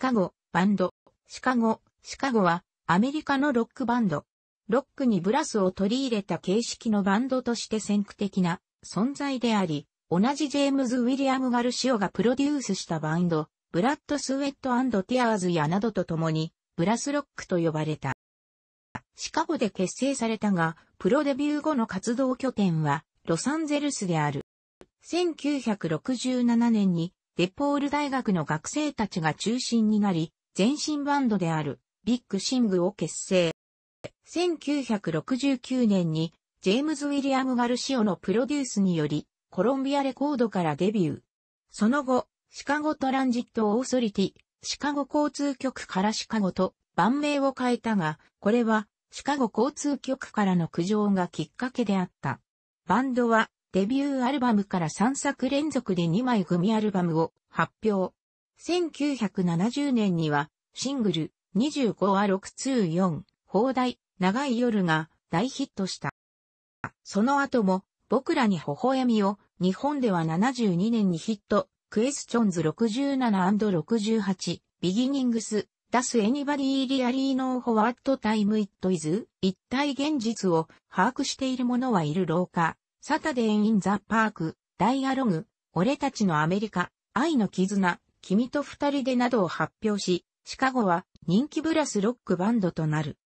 カゴ、バンド。シカゴ、シカゴは、アメリカのロックバンド。ロックにブラスを取り入れた形式のバンドとして先駆的な存在であり、同じジェームズ・ウィリアム・ガルシオがプロデュースしたバンド、ブラッド・スウェット・ティアーズやなどと共に、ブラスロックと呼ばれた。シカゴで結成されたが、プロデビュー後の活動拠点は、ロサンゼルスである。1967年に、デポール大学の学生たちが中心になり、全身バンドであるビッグシングを結成。1969年にジェームズ・ウィリアム・ガルシオのプロデュースにより、コロンビアレコードからデビュー。その後、シカゴトランジット・オーソリティ、シカゴ交通局からシカゴと番名を変えたが、これはシカゴ交通局からの苦情がきっかけであった。バンドはデビューアルバムから3作連続で2枚組アルバムを発表。1970年にはシングル25は624放題長い夜が大ヒットした。その後も僕らに微笑みを日本では72年にヒットクエスチョンズ 67&68 ビギニングス Does anybody really know what time it is? 一体現実を把握している者はいる廊下。サタデー・イン・ザ・パーク、ダイアログ、俺たちのアメリカ、愛の絆、君と二人でなどを発表し、シカゴは人気ブラスロックバンドとなる。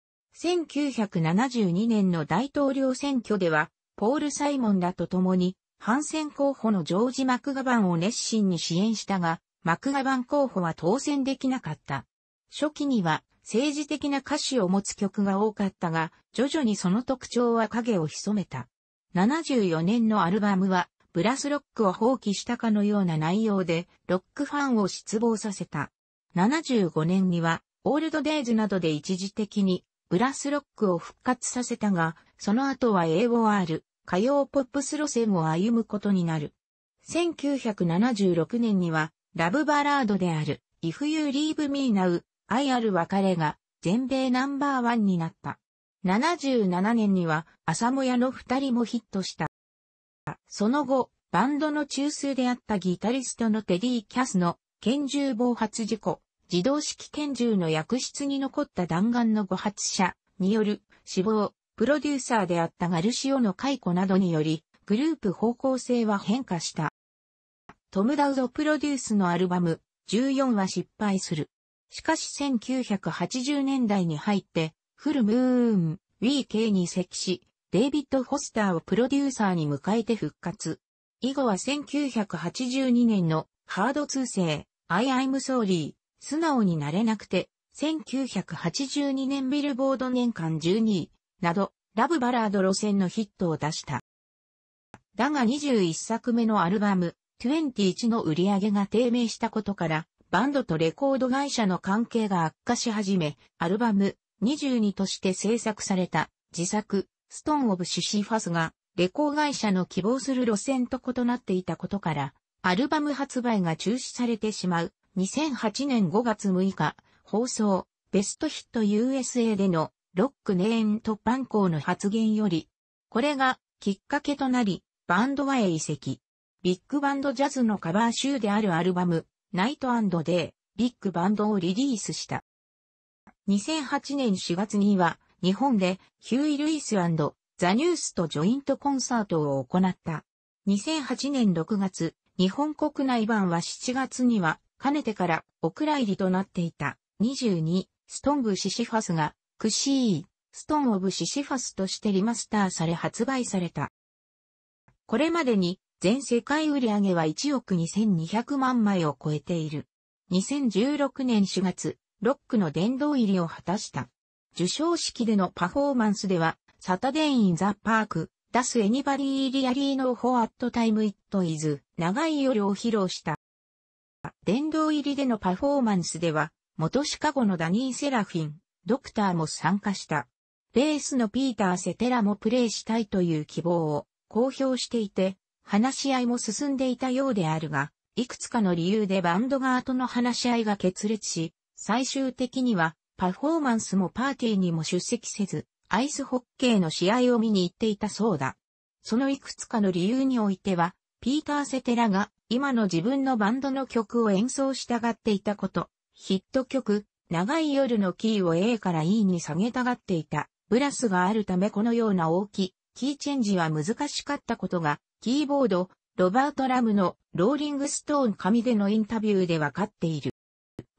1972年の大統領選挙では、ポール・サイモンらと共に、反戦候補のジョージ・マクガバンを熱心に支援したが、マクガバン候補は当選できなかった。初期には政治的な歌詞を持つ曲が多かったが、徐々にその特徴は影を潜めた。74年のアルバムは、ブラスロックを放棄したかのような内容で、ロックファンを失望させた。75年には、オールドデイズなどで一時的に、ブラスロックを復活させたが、その後は AOR、歌謡ポップス路線を歩むことになる。1976年には、ラブバラードである、If You Leave Me Now、愛ある別れが、全米ナンバーワンになった。77年には、浅もやの二人もヒットした。その後、バンドの中枢であったギタリストのテディ・キャスの拳銃暴発事故、自動式拳銃の薬室に残った弾丸の誤発射による死亡、プロデューサーであったガルシオの解雇などにより、グループ方向性は変化した。トム・ダウドプロデュースのアルバム、14は失敗する。しかし1980年代に入って、フルムーン、ウィーケーに移籍し、デイビッド・フォスターをプロデューサーに迎えて復活。以後は1982年のハード通世、I I'm Sorry、素直になれなくて、1982年ビルボード年間12位、など、ラブバラード路線のヒットを出した。だが21作目のアルバム、21の売り上げが低迷したことから、バンドとレコード会社の関係が悪化し始め、アルバム、22として制作された自作、ストーン・オブ・シシファスが、レコー会社の希望する路線と異なっていたことから、アルバム発売が中止されてしまう。2008年5月6日、放送、ベストヒット USA での、ロックネーン突破校の発言より、これがきっかけとなり、バンドはへ移籍。ビッグバンドジャズのカバー集であるアルバム、ナイトデイ、ビッグバンドをリリースした。2008年4月には、日本でヒューイ・ルイスザ・ニュースとジョイントコンサートを行った。2008年6月、日本国内版は7月には、かねてからお蔵入りとなっていた。22、ストンブ・シシファスが、クシー、ストン・オブ・シシファスとしてリマスターされ発売された。これまでに、全世界売上は1億2200万枚を超えている。2016年4月、ロックの殿堂入りを果たした。受賞式でのパフォーマンスでは、サタデーインザパーク、ダスエニバリーリアリーノフォアットタイムイットイズ、長い夜を披露した。殿堂入りでのパフォーマンスでは、元シカゴのダニー・セラフィン、ドクターも参加した。ベースのピーター・セテラもプレイしたいという希望を公表していて、話し合いも進んでいたようであるが、いくつかの理由でバンド側との話し合いが決裂し、最終的にはパフォーマンスもパーティーにも出席せず、アイスホッケーの試合を見に行っていたそうだ。そのいくつかの理由においては、ピーター・セテラが今の自分のバンドの曲を演奏したがっていたこと、ヒット曲、長い夜のキーを A から E に下げたがっていた、ブラスがあるためこのような大き、い、キーチェンジは難しかったことが、キーボード、ロバート・ラムのローリングストーン紙でのインタビューでわかっている。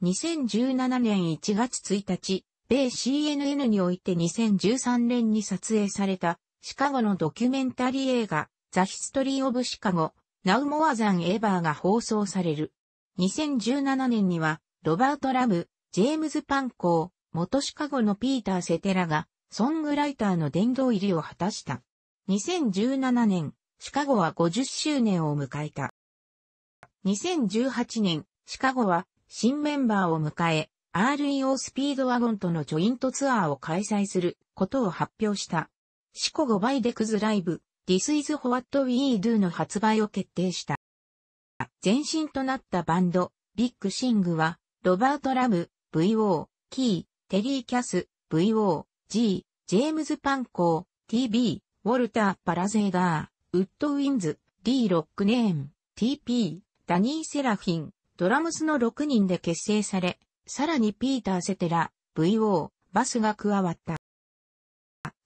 2017年1月1日、米 CNN において2013年に撮影された、シカゴのドキュメンタリー映画、ザ・ヒストリー・オブ・シカゴ、ナウ・モア・ザン・エバーが放送される。2017年には、ロバート・ラム、ジェームズ・パンコー、元シカゴのピーター・セテラが、ソングライターの殿堂入りを果たした。2017年、シカゴは50周年を迎えた。2018年、シカゴは新メンバーを迎え、REO スピードワゴンとのジョイントツアーを開催することを発表した。シコ5倍でクズライブ、This is What We Do の発売を決定した。前身となったバンド、ビッグシングは、ロバート・ラム、VO、キー、テリー・キャス、VO、G、ジェームズ・パンコー、TB、ウォルター・パラゼーガー、ウッド・ウィンズ、D・ ロックネーム、TP、ダニー・セラフィン、ドラムスの6人で結成され、さらにピーター・セテラ、VO、バスが加わった。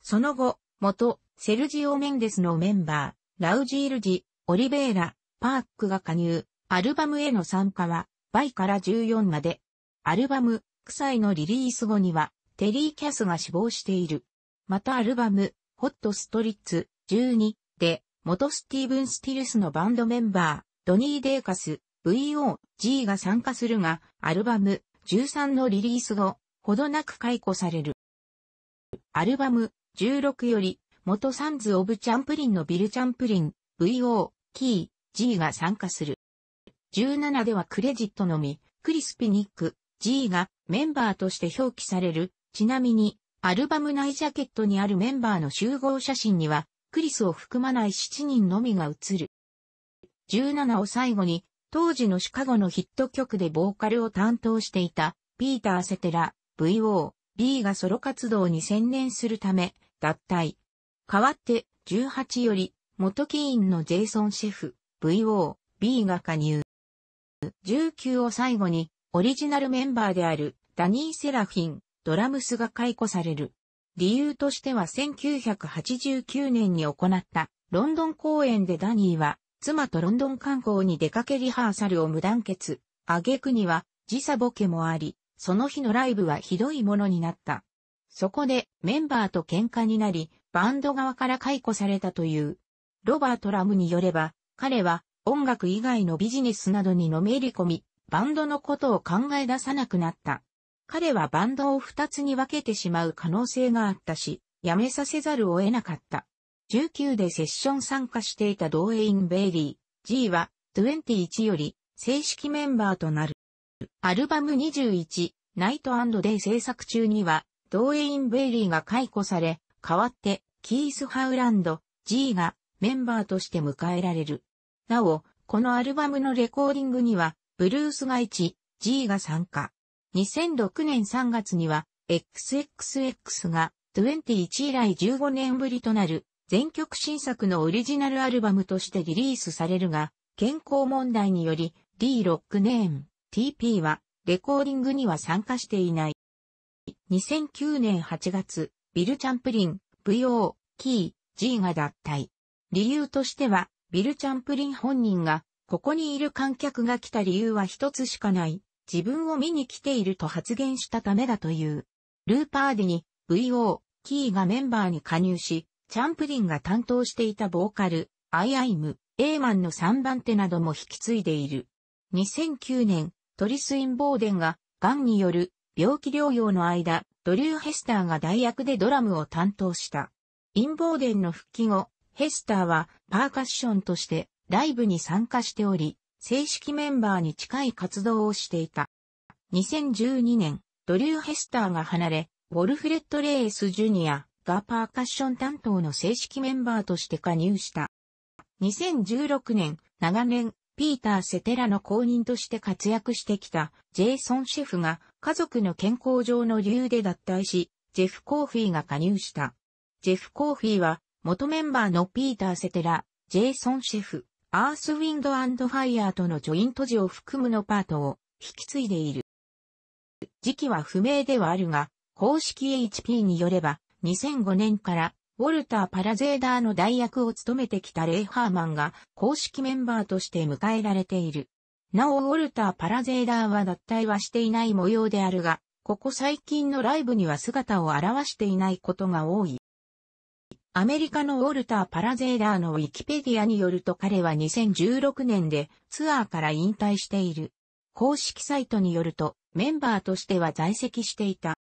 その後、元、セルジオ・メンデスのメンバー、ラウジールジ、オリベーラ、パークが加入、アルバムへの参加は、バイから14まで。アルバム、クサイのリリース後には、テリー・キャスが死亡している。またアルバム、ホット・ストリッツ、12で、元スティーブン・スティルスのバンドメンバー、ドニー・デーカス、VOG が参加するが、アルバム13のリリース後、ほどなく解雇される。アルバム16より、元サンズ・オブ・チャンプリンのビル・チャンプリン、VO、キー、G が参加する。17ではクレジットのみ、クリス・ピニック、G がメンバーとして表記される。ちなみに、アルバム内ジャケットにあるメンバーの集合写真には、クリスを含まない7人のみが写る。17を最後に、当時のシカゴのヒット曲でボーカルを担当していた、ピーター・セテラ、VO、B がソロ活動に専念するため、脱退。代わって、18より、元キーンのジェイソン・シェフ、VO、B が加入。19を最後に、オリジナルメンバーである、ダニー・セラフィン、ドラムスが解雇される。理由としては1989年に行った、ロンドン公演でダニーは、妻とロンドン観光に出かけリハーサルを無断欠、挙句には時差ボケもあり、その日のライブはひどいものになった。そこでメンバーと喧嘩になり、バンド側から解雇されたという。ロバート・ラムによれば、彼は音楽以外のビジネスなどにのめり込み、バンドのことを考え出さなくなった。彼はバンドを二つに分けてしまう可能性があったし、やめさせざるを得なかった。19でセッション参加していたドーエイン・ベイリー、G は21より正式メンバーとなる。アルバム21、ナイトデイ制作中には、ドーエイン・ベイリーが解雇され、代わってキース・ハウランド、G がメンバーとして迎えられる。なお、このアルバムのレコーディングには、ブルースが1、G が参加。2006年3月には、XXX が21以来15年ぶりとなる全曲新作のオリジナルアルバムとしてリリースされるが、健康問題により D ロックネーム TP はレコーディングには参加していない。2009年8月、ビル・チャンプリン、VO、キー、G が脱退。理由としては、ビル・チャンプリン本人が、ここにいる観客が来た理由は一つしかない、自分を見に来ていると発言したためだという。ルーパーディに、VO、キーがメンバーに加入し、チャンプリンが担当していたボーカル、アイアイム、エーマンの3番手なども引き継いでいる。2009年、トリスイン・ボーデンが、ガンによる病気療養の間、ドリュー・ヘスターが代役でドラムを担当した。イン・ボーデンの復帰後、ヘスターはパーカッションとしてライブに参加しており、正式メンバーに近い活動をしていた。2012年、ドリュー・ヘスターが離れ、ウォルフレッド・レース・ジュニア、がパーカッション担当の正式メンバーとして加入した。2016年、長年、ピーター・セテラの後任として活躍してきたジェイソン・シェフが家族の健康上の理由で脱退し、ジェフ・コーフィーが加入した。ジェフ・コーフィーは元メンバーのピーター・セテラ、ジェイソン・シェフ、アース・ウィンド・アンド・ファイヤーとのジョイント時を含むのパートを引き継いでいる。時期は不明ではあるが、公式 HP によれば、2005年からウォルター・パラゼーダーの代役を務めてきたレイ・ハーマンが公式メンバーとして迎えられている。なおウォルター・パラゼーダーは脱退はしていない模様であるが、ここ最近のライブには姿を現していないことが多い。アメリカのウォルター・パラゼーダーのウィキペディアによると彼は2016年でツアーから引退している。公式サイトによるとメンバーとしては在籍していた。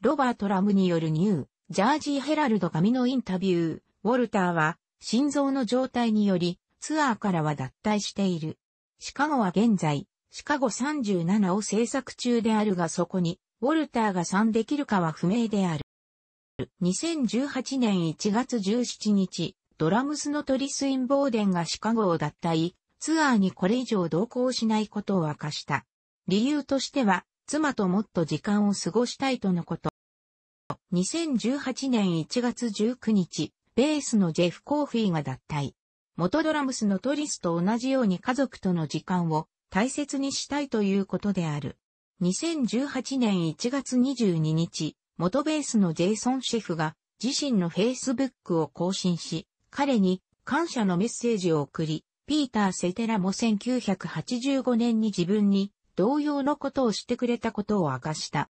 ロバート・ラムによるニュー、ジャージー・ヘラルド紙のインタビュー、ウォルターは、心臓の状態により、ツアーからは脱退している。シカゴは現在、シカゴ37を制作中であるがそこに、ウォルターが参できるかは不明である。2018年1月17日、ドラムスのトリス・インボーデンがシカゴを脱退、ツアーにこれ以上同行しないことを明かした。理由としては、妻ともっと時間を過ごしたいとのこと。2018年1月19日、ベースのジェフ・コーフィーが脱退。元ドラムスのトリスと同じように家族との時間を大切にしたいということである。2018年1月22日、元ベースのジェイソン・シェフが自身の Facebook を更新し、彼に感謝のメッセージを送り、ピーター・セテラも1985年に自分に同様のことをしてくれたことを明かした。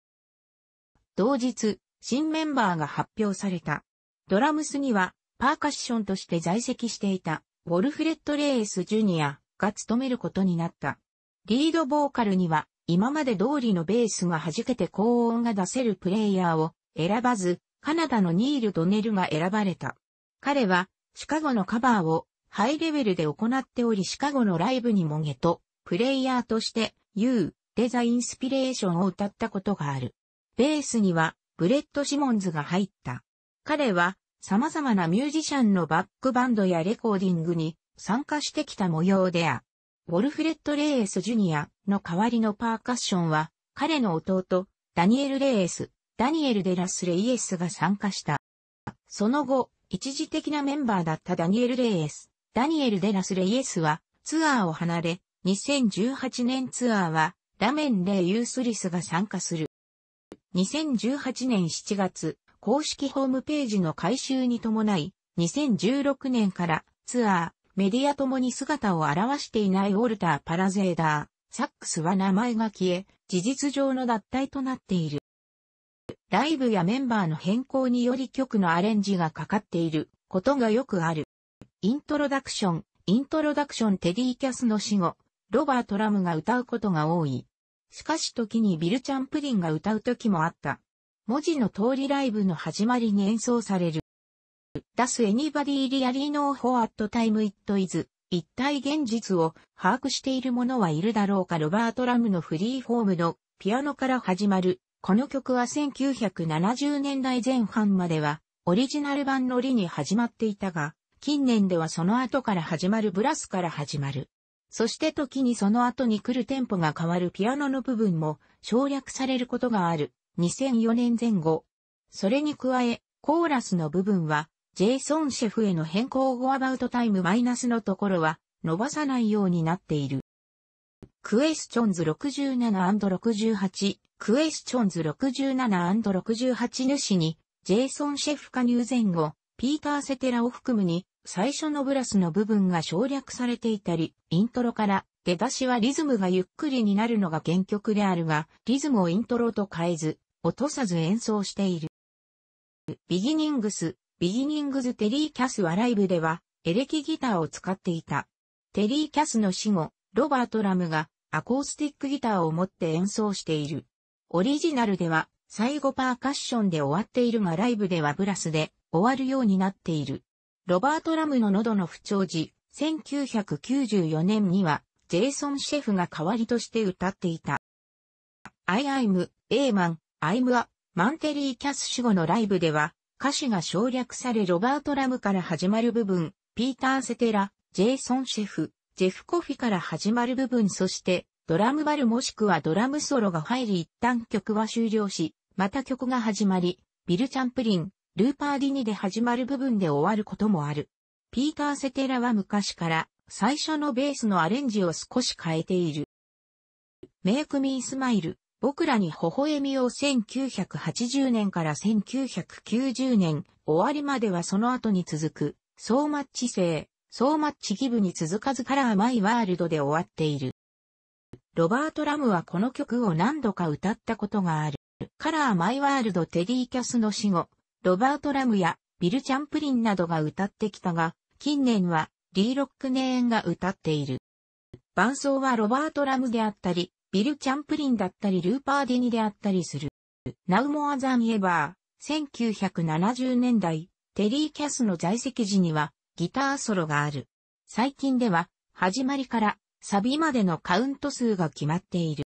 同日、新メンバーが発表された。ドラムスには、パーカッションとして在籍していた、ウォルフレッド・レース・ジュニアが務めることになった。リードボーカルには、今まで通りのベースが弾けて高音が出せるプレイヤーを選ばず、カナダのニール・ドネルが選ばれた。彼は、シカゴのカバーをハイレベルで行っており、シカゴのライブにもゲと、プレイヤーとして、u デザインスピレーションを歌ったことがある。ベースには、ブレット・シモンズが入った。彼は様々なミュージシャンのバックバンドやレコーディングに参加してきた模様であ。ウォルフレッド・レーエス・ジュニアの代わりのパーカッションは、彼の弟、ダニエル・レーエス、ダニエル・デラス・レイエスが参加した。その後、一時的なメンバーだったダニエル・レイエス、ダニエル・デラス・レイエスはツアーを離れ、2018年ツアーはラメン・レイ・ユースリスが参加する。2018年7月、公式ホームページの改修に伴い、2016年からツアー、メディアともに姿を現していないウォルター・パラゼーダー、サックスは名前が消え、事実上の脱退となっている。ライブやメンバーの変更により曲のアレンジがかかっていることがよくある。イントロダクション、イントロダクションテディ・キャスの死後、ロバート・ラムが歌うことが多い。しかし時にビルチャンプリンが歌う時もあった。文字の通りライブの始まりに演奏される。Does anybody really know what time it is? 一体現実を把握している者はいるだろうかロバート・ラムのフリーフォームのピアノから始まる。この曲は1970年代前半まではオリジナル版のりに始まっていたが、近年ではその後から始まるブラスから始まる。そして時にその後に来るテンポが変わるピアノの部分も省略されることがある。2004年前後。それに加え、コーラスの部分は、ジェイソンシェフへの変更後アバウトタイムマイナスのところは、伸ばさないようになっている。クエスチョンズ 67&68、クエスチョンズ 67&68 主に、ジェイソン・シェフ加入前後、ピーター・セテラを含むに、最初のブラスの部分が省略されていたり、イントロから出だしはリズムがゆっくりになるのが原曲であるが、リズムをイントロと変えず、落とさず演奏している。ビギニングス、ビギニングズテリー・キャスはライブでは、エレキギターを使っていた。テリー・キャスの死後、ロバート・ラムがアコースティックギターを持って演奏している。オリジナルでは、最後パーカッションで終わっているがライブではブラスで終わるようになっている。ロバート・ラムの喉の不調時、1994年には、ジェイソン・シェフが代わりとして歌っていた。I am, A man, I'm a, マンテリー・キャス死後のライブでは、歌詞が省略されロバート・ラムから始まる部分、ピーター・セテラ、ジェイソン・シェフ、ジェフ・コフィから始まる部分そして、ドラムバルもしくはドラムソロが入り一旦曲は終了し、また曲が始まり、ビル・チャンプリン、ルーパーディニで始まる部分で終わることもある。ピーター・セテラは昔から最初のベースのアレンジを少し変えている。メイク・ミー・スマイル、僕らに微笑みを1980年から1990年終わりまではその後に続く、ソーマッチ性、ソーマッチギブに続かずカラーマイワールドで終わっている。ロバート・ラムはこの曲を何度か歌ったことがある。カラーマイワールドテディ・キャスの死後、ロバート・ラムやビル・チャンプリンなどが歌ってきたが、近年はリー・ロックネーンが歌っている。伴奏はロバート・ラムであったり、ビル・チャンプリンだったり、ルーパー・ディニであったりする。Now More Than Ever、1970年代、テリー・キャスの在籍時にはギターソロがある。最近では、始まりからサビまでのカウント数が決まっている。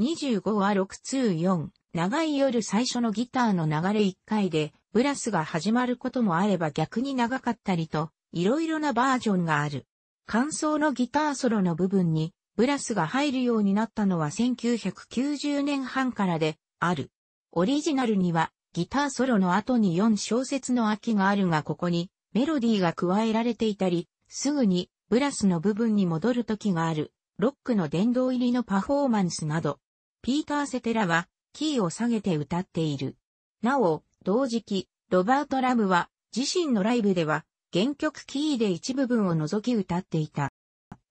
25は624、長い夜最初のギターの流れ1回で、ブラスが始まることもあれば逆に長かったりと、いろいろなバージョンがある。感想のギターソロの部分に、ブラスが入るようになったのは1990年半からで、ある。オリジナルには、ギターソロの後に4小節の秋があるがここに、メロディーが加えられていたり、すぐに、ブラスの部分に戻る時がある、ロックの殿堂入りのパフォーマンスなど。ピーター・セテラは、キーを下げて歌っている。なお、同時期、ロバート・ラムは自身のライブでは原曲キーで一部分を除き歌っていた。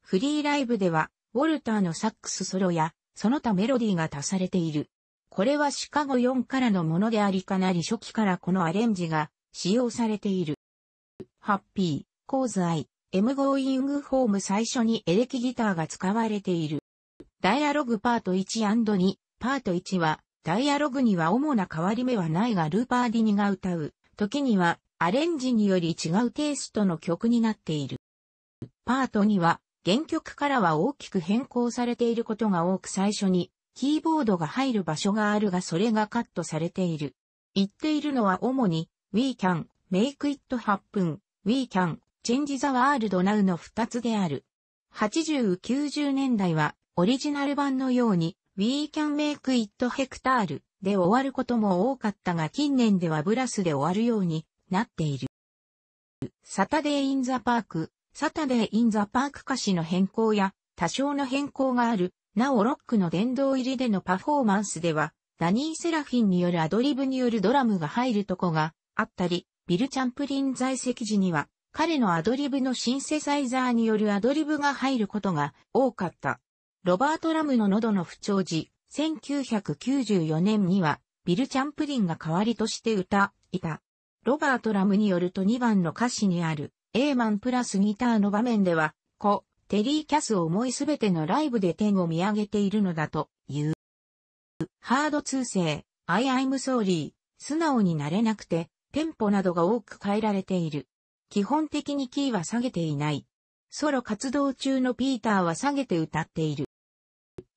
フリーライブではウォルターのサックスソロやその他メロディーが足されている。これはシカゴ4からのものでありかなり初期からこのアレンジが使用されている。ハッピー、コーズアイ、ム・ゴー・イン・グ h ホーム最初にエレキギターが使われている。ダイアログパート 1&2、パート1はダイアログには主な変わり目はないがルーパーディニが歌う、時にはアレンジにより違うテイストの曲になっている。パートには原曲からは大きく変更されていることが多く最初にキーボードが入る場所があるがそれがカットされている。言っているのは主に We can make it happen, We can change the world now の2つである。80、90年代はオリジナル版のように We can make it ヘクタールで終わることも多かったが近年ではブラスで終わるようになっている。サタデーインザパーク、サタデーインザパーク歌詞の変更や多少の変更がある。なおロックの殿堂入りでのパフォーマンスでは、ダニー・セラフィンによるアドリブによるドラムが入るとこがあったり、ビル・チャンプリン在籍時には、彼のアドリブのシンセサイザーによるアドリブが入ることが多かった。ロバート・ラムの喉の不調時、1994年には、ビル・チャンプリンが代わりとして歌、いた。ロバート・ラムによると2番の歌詞にある、A マンプラスギターの場面では、子、テリー・キャスを思いすべてのライブで天を見上げているのだという。ハード通世、I ア m sorry、素直になれなくて、テンポなどが多く変えられている。基本的にキーは下げていない。ソロ活動中のピーターは下げて歌っている。